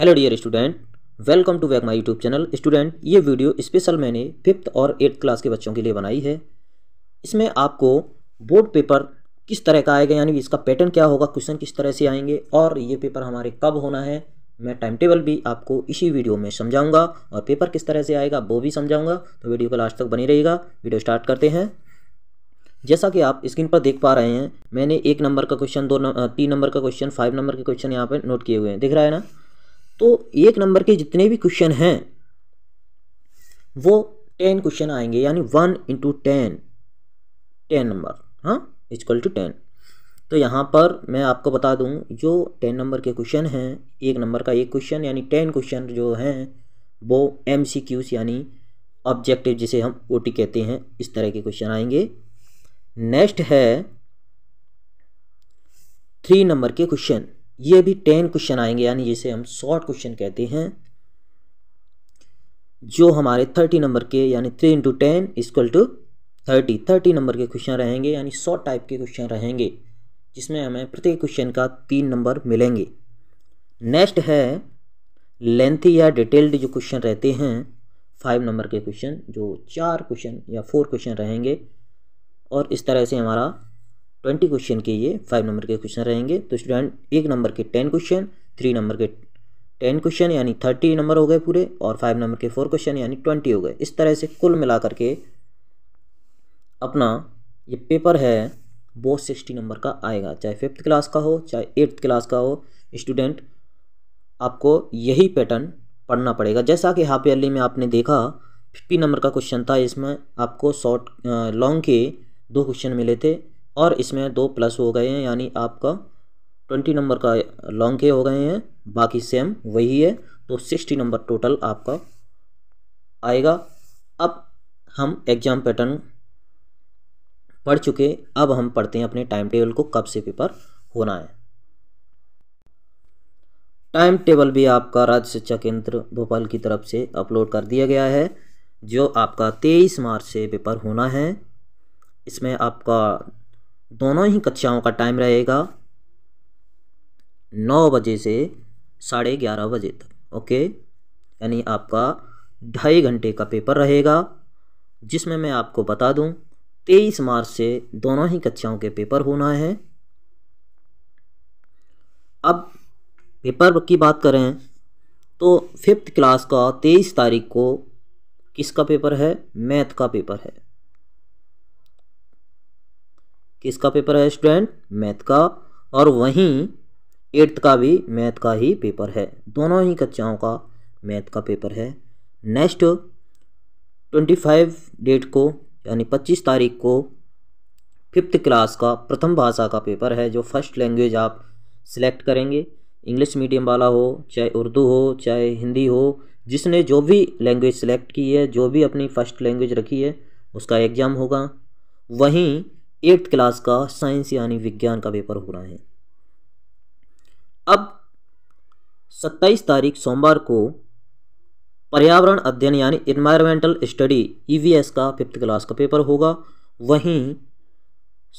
hello dear student welcome to back my YouTube channel student ये video special मैंने fifth और eighth class के बच्चों के लिए बनाई है इसमें आपको बोर्ड पेपर किस तरह का आएगा यानी इसका पैटर्न क्या होगा क्वेश्चन किस तरह से आएंगे और ये पेपर हमारे कब होना है मैं टाइम टेबल भी आपको इसी वीडियो में समझाऊंगा और पेपर किस तरह से आएगा वो भी समझाऊंगा तो वीडियो को लास्ट तक बनी रहेगा वीडियो स्टार्ट करते हैं जैसा कि आप स्क्रीन पर देख पा रहे हैं मैंने एक नंबर का क्वेश्चन दो तीन नंबर का क्वेश्चन फाइव नंबर के क्वेश्चन यहाँ पर नोट किए हुए हैं दिख रहा है ना तो एक नंबर के जितने भी क्वेश्चन हैं वो टेन क्वेश्चन आएंगे यानी one into ten ten number हाँ इजक्ल टू टेन तो यहाँ पर मैं आपको बता दूँ जो टेन नंबर के क्वेश्चन हैं एक नंबर का एक क्वेश्चन यानी टेन क्वेश्चन जो हैं वो एम सी यानी ऑब्जेक्टिव जिसे हम ओ टी कहते हैं इस तरह के क्वेश्चन आएंगे नेक्स्ट है थ्री नंबर के क्वेश्चन ये भी टेन क्वेश्चन आएंगे यानी जिसे हम शॉर्ट क्वेश्चन कहते हैं जो हमारे थर्टी नंबर के यानी three into ten equal to thirty thirty number के क्वेश्चन रहेंगे यानी शॉर्ट टाइप के क्वेश्चन रहेंगे जिसमें हमें प्रत्येक क्वेश्चन का तीन नंबर मिलेंगे नेक्स्ट है लेंथी या डिटेल्ड जो क्वेश्चन रहते हैं फाइव नंबर के क्वेश्चन जो चार क्वेश्चन या फोर क्वेश्चन रहेंगे और इस तरह से हमारा ट्वेंटी क्वेश्चन के ये फाइव नंबर के क्वेश्चन रहेंगे तो स्टूडेंट एक नंबर के टेन क्वेश्चन थ्री नंबर के टेन क्वेश्चन यानी थर्टी नंबर हो गए पूरे और फाइव नंबर के फोर क्वेश्चन यानी ट्वेंटी हो गए इस तरह से कुल मिला करके अपना ये पेपर है वो सिक्सटी नंबर का आएगा चाहे फिफ्थ क्लास का हो चाहे एट्थ क्लास का हो स्टूडेंट आपको यही पैटर्न पढ़ना पड़ेगा जैसा कि हाफ ईयरली में आपने देखा फिफ्टी नंबर का क्वेश्चन था इसमें आपको शॉर्ट लॉन्ग के दो क्वेश्चन मिले थे और इसमें दो प्लस हो गए हैं यानी आपका ट्वेंटी नंबर का लॉन्ग के हो गए हैं बाकी सेम वही है तो सिक्सटी नंबर टोटल आपका आएगा अब हम एग्ज़ाम पैटर्न पढ़ चुके अब हम पढ़ते हैं अपने टाइम टेबल को कब से पेपर होना है टाइम टेबल भी आपका राज्य शिक्षा केंद्र भोपाल की तरफ से अपलोड कर दिया गया है जो आपका तेईस मार्च से पेपर होना है इसमें आपका दोनों ही कक्षाओं का टाइम रहेगा नौ बजे से साढ़े ग्यारह बजे तक ओके यानी आपका ढाई घंटे का पेपर रहेगा जिसमें मैं आपको बता दूं तेईस मार्च से दोनों ही कक्षाओं के पेपर होना है अब पेपर की बात करें तो फिफ्थ क्लास का तेईस तारीख को किसका पेपर है मैथ का पेपर है किसका पेपर है स्टूडेंट मैथ का और वहीं एट्थ का भी मैथ का ही पेपर है दोनों ही कक्षाओं का मैथ का पेपर है नेक्स्ट ट्वेंटी फाइव डेट को यानी पच्चीस तारीख को फिफ्थ क्लास का प्रथम भाषा का पेपर है जो फर्स्ट लैंग्वेज आप सिलेक्ट करेंगे इंग्लिश मीडियम वाला हो चाहे उर्दू हो चाहे हिंदी हो जिसने जो भी लैंग्वेज सिलेक्ट की है जो भी अपनी फर्स्ट लैंग्वेज रखी है उसका एग्ज़ाम होगा वहीं एट्थ क्लास का साइंस यानी विज्ञान का पेपर हो रहा है अब 27 तारीख सोमवार को पर्यावरण अध्ययन यानी इन्वायरमेंटल स्टडी ईवीएस का फिफ्थ क्लास का पेपर होगा वहीं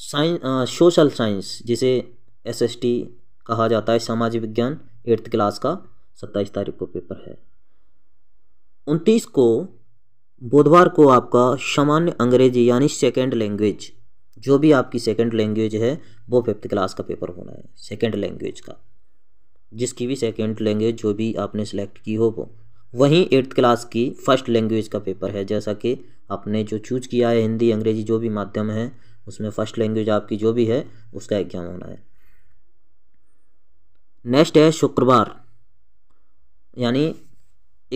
साइंस सोशल साइंस जिसे एसएसटी कहा जाता है सामाजिक विज्ञान एट्थ क्लास का सत्ताईस तारीख को पेपर है उनतीस को बुधवार को आपका सामान्य अंग्रेजी यानी सेकेंड लैंग्वेज जो भी आपकी सेकेंड लैंग्वेज है वो फिफ्थ क्लास का पेपर होना है सेकेंड लैंग्वेज का जिसकी भी सेकेंड लैंग्वेज जो भी आपने सेलेक्ट की हो वो वहीं एट्थ क्लास की फर्स्ट लैंग्वेज का पेपर है जैसा कि आपने जो चूज किया है हिंदी अंग्रेजी जो भी माध्यम है उसमें फर्स्ट लैंग्वेज आपकी जो भी है उसका एग्जाम होना है नेक्स्ट है शुक्रवार यानी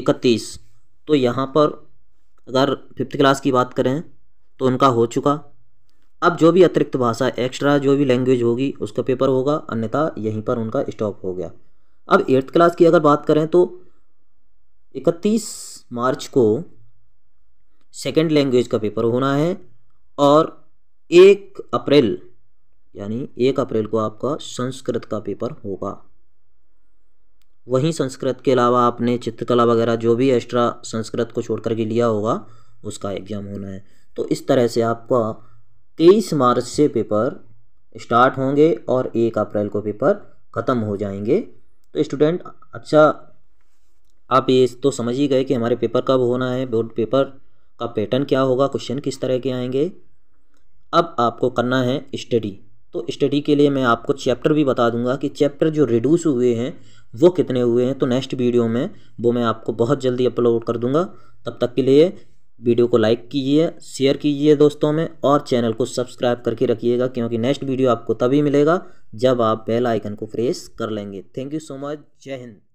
इकतीस तो यहाँ पर अगर फिफ्थ क्लास की बात करें तो उनका हो चुका अब जो भी अतिरिक्त भाषा एक्स्ट्रा जो भी लैंग्वेज होगी उसका पेपर होगा अन्यथा यहीं पर उनका स्टॉप हो गया अब एट्थ क्लास की अगर बात करें तो 31 मार्च को सेकेंड लैंग्वेज का पेपर होना है और एक अप्रैल यानी एक अप्रैल को आपका संस्कृत का पेपर होगा वहीं संस्कृत के अलावा आपने चित्रकला वगैरह जो भी एक्स्ट्रा संस्कृत को छोड़ करके लिया होगा उसका एग्ज़ाम होना है तो इस तरह से आपका तेईस मार्च से पेपर स्टार्ट होंगे और एक अप्रैल को पेपर ख़त्म हो जाएंगे तो स्टूडेंट अच्छा आप ये तो समझ ही गए कि हमारे पेपर कब होना है बोर्ड पेपर का पैटर्न क्या होगा क्वेश्चन किस तरह के आएंगे अब आपको करना है स्टडी तो स्टडी के लिए मैं आपको चैप्टर भी बता दूंगा कि चैप्टर जो रिड्यूस हुए हैं वो कितने हुए हैं तो नेक्स्ट वीडियो में वो मैं आपको बहुत जल्दी अपलोड कर दूंगा तब तक के लिए वीडियो को लाइक कीजिए शेयर कीजिए दोस्तों में और चैनल को सब्सक्राइब करके रखिएगा क्योंकि नेक्स्ट वीडियो आपको तभी मिलेगा जब आप बेल आइकन को प्रेस कर लेंगे थैंक यू सो मच जय हिंद